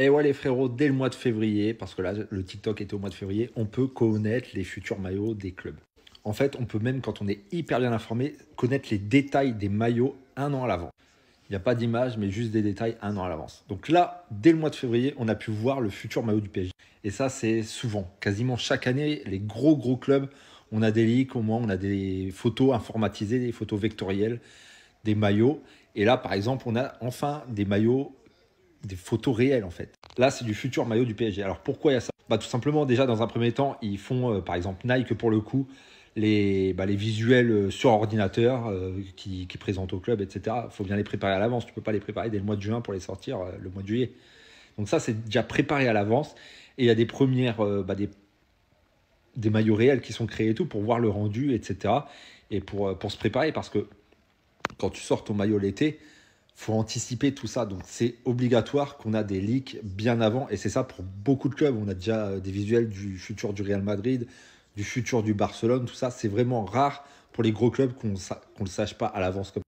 Et ouais les frérots, dès le mois de février, parce que là le TikTok était au mois de février, on peut connaître les futurs maillots des clubs. En fait, on peut même, quand on est hyper bien informé, connaître les détails des maillots un an à l'avance. Il n'y a pas d'image, mais juste des détails un an à l'avance. Donc là, dès le mois de février, on a pu voir le futur maillot du PSG. Et ça, c'est souvent, quasiment chaque année, les gros gros clubs, on a des leaks, au moins on a des photos informatisées, des photos vectorielles des maillots. Et là, par exemple, on a enfin des maillots des photos réelles en fait. Là, c'est du futur maillot du PSG. Alors pourquoi il y a ça bah, Tout simplement, déjà dans un premier temps, ils font euh, par exemple Nike pour le coup, les, bah, visuels euh, sur ordinateur euh, qui, présentent au club, etc. Il faut bien les préparer à l'avance. Tu ne peux pas les préparer dès le mois de juin pour les sortir le mois de juillet. Donc ça, c'est déjà préparé à l'avance. Et il y a des premières, bah, des, maillots réels qui sont créés tout pour voir le rendu, etc. Et pour, pour se préparer parce que quand tu sors ton maillot l'été, faut anticiper tout ça. Donc c'est obligatoire qu'on a des leaks bien avant. Et c'est ça pour beaucoup de clubs. On a déjà des visuels du futur du Real Madrid, du futur du Barcelone, tout ça. C'est vraiment rare pour les gros clubs qu'on ne le sache pas à l'avance